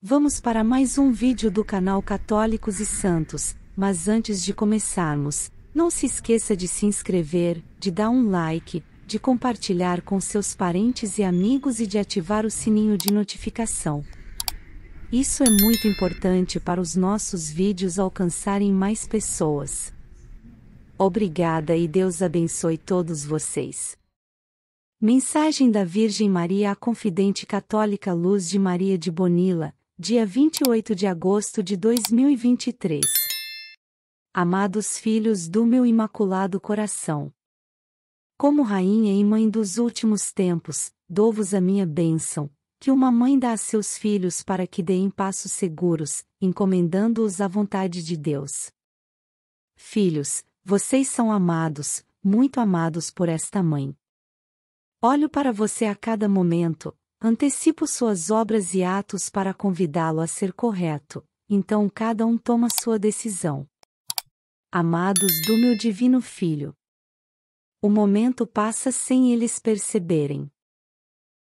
Vamos para mais um vídeo do canal Católicos e Santos, mas antes de começarmos, não se esqueça de se inscrever, de dar um like, de compartilhar com seus parentes e amigos e de ativar o sininho de notificação. Isso é muito importante para os nossos vídeos alcançarem mais pessoas. Obrigada e Deus abençoe todos vocês. Mensagem da Virgem Maria à Confidente Católica Luz de Maria de Bonila, dia 28 de agosto de 2023. Amados filhos do meu imaculado coração, como rainha e mãe dos últimos tempos, dou-vos a minha bênção, que uma mãe dá a seus filhos para que deem passos seguros, encomendando-os à vontade de Deus. Filhos, vocês são amados, muito amados por esta mãe. Olho para você a cada momento, Antecipo suas obras e atos para convidá-lo a ser correto, então cada um toma sua decisão. Amados do meu Divino Filho, o momento passa sem eles perceberem.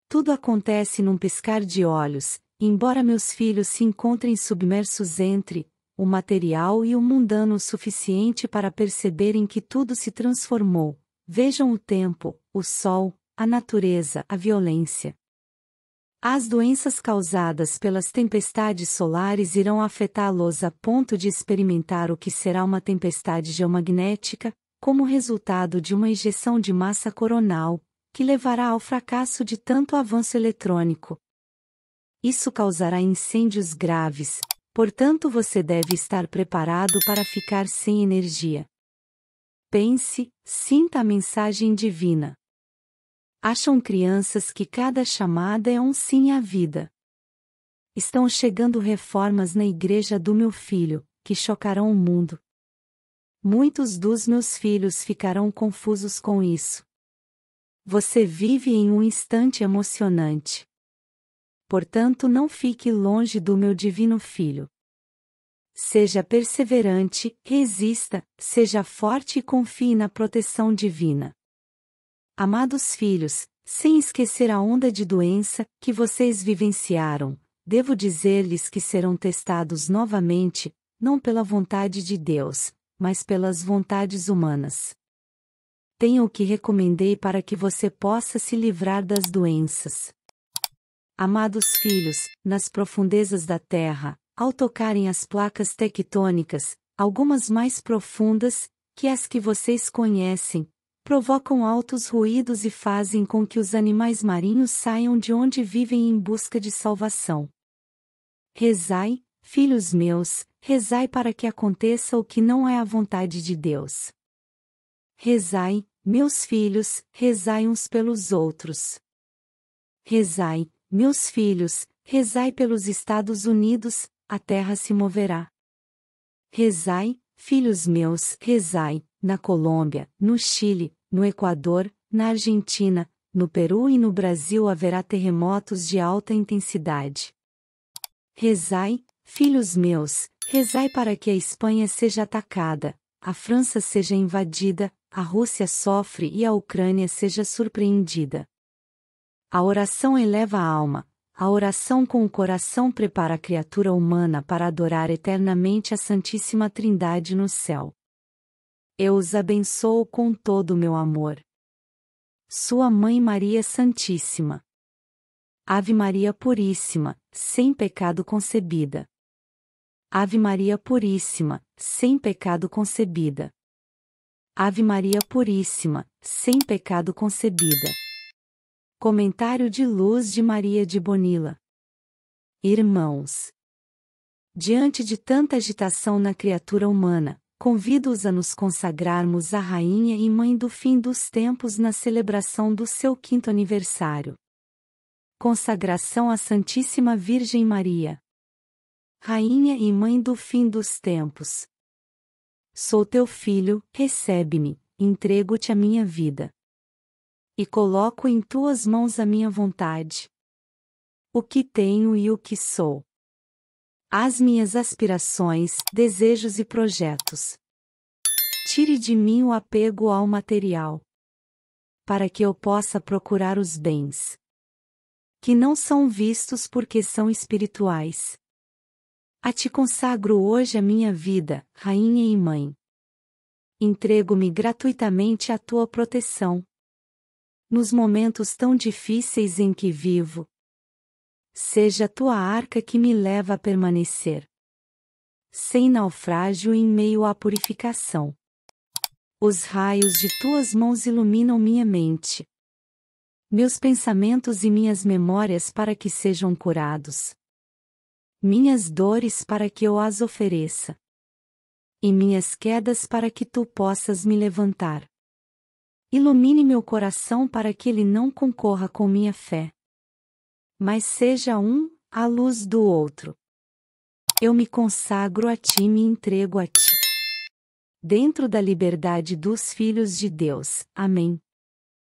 Tudo acontece num piscar de olhos, embora meus filhos se encontrem submersos entre o material e o mundano o suficiente para perceberem que tudo se transformou. Vejam o tempo, o sol, a natureza, a violência, as doenças causadas pelas tempestades solares irão afetá-los a ponto de experimentar o que será uma tempestade geomagnética, como resultado de uma ejeção de massa coronal, que levará ao fracasso de tanto avanço eletrônico. Isso causará incêndios graves, portanto você deve estar preparado para ficar sem energia. Pense, sinta a mensagem divina. Acham crianças que cada chamada é um sim à vida. Estão chegando reformas na igreja do meu filho, que chocarão o mundo. Muitos dos meus filhos ficarão confusos com isso. Você vive em um instante emocionante. Portanto, não fique longe do meu divino filho. Seja perseverante, resista, seja forte e confie na proteção divina. Amados filhos, sem esquecer a onda de doença que vocês vivenciaram, devo dizer-lhes que serão testados novamente, não pela vontade de Deus, mas pelas vontades humanas. Tenho o que recomendei para que você possa se livrar das doenças. Amados filhos, nas profundezas da terra, ao tocarem as placas tectônicas, algumas mais profundas que as que vocês conhecem, provocam altos ruídos e fazem com que os animais marinhos saiam de onde vivem em busca de salvação. Rezai, filhos meus, rezai para que aconteça o que não é a vontade de Deus. Rezai, meus filhos, rezai uns pelos outros. Rezai, meus filhos, rezai pelos Estados Unidos, a terra se moverá. Rezai, filhos meus, rezai, na Colômbia, no Chile, no Equador, na Argentina, no Peru e no Brasil haverá terremotos de alta intensidade. Rezai, filhos meus, rezai para que a Espanha seja atacada, a França seja invadida, a Rússia sofre e a Ucrânia seja surpreendida. A oração eleva a alma, a oração com o coração prepara a criatura humana para adorar eternamente a Santíssima Trindade no céu. Eu os abençoo com todo o meu amor. Sua Mãe Maria Santíssima. Ave Maria Puríssima, sem pecado concebida. Ave Maria Puríssima, sem pecado concebida. Ave Maria Puríssima, sem pecado concebida. Comentário de luz de Maria de Bonila. Irmãos, diante de tanta agitação na criatura humana, convido-os a nos consagrarmos à Rainha e Mãe do fim dos tempos na celebração do seu quinto aniversário. Consagração à Santíssima Virgem Maria. Rainha e Mãe do fim dos tempos. Sou teu filho, recebe-me, entrego-te a minha vida. E coloco em tuas mãos a minha vontade. O que tenho e o que sou as minhas aspirações, desejos e projetos. Tire de mim o apego ao material, para que eu possa procurar os bens que não são vistos porque são espirituais. A ti consagro hoje a minha vida, rainha e mãe. Entrego-me gratuitamente à tua proteção. Nos momentos tão difíceis em que vivo, Seja tua arca que me leva a permanecer. Sem naufrágio em meio à purificação. Os raios de tuas mãos iluminam minha mente. Meus pensamentos e minhas memórias para que sejam curados. Minhas dores para que eu as ofereça. E minhas quedas para que tu possas me levantar. Ilumine meu coração para que ele não concorra com minha fé mas seja um a luz do outro. Eu me consagro a ti, me entrego a ti. Dentro da liberdade dos filhos de Deus. Amém.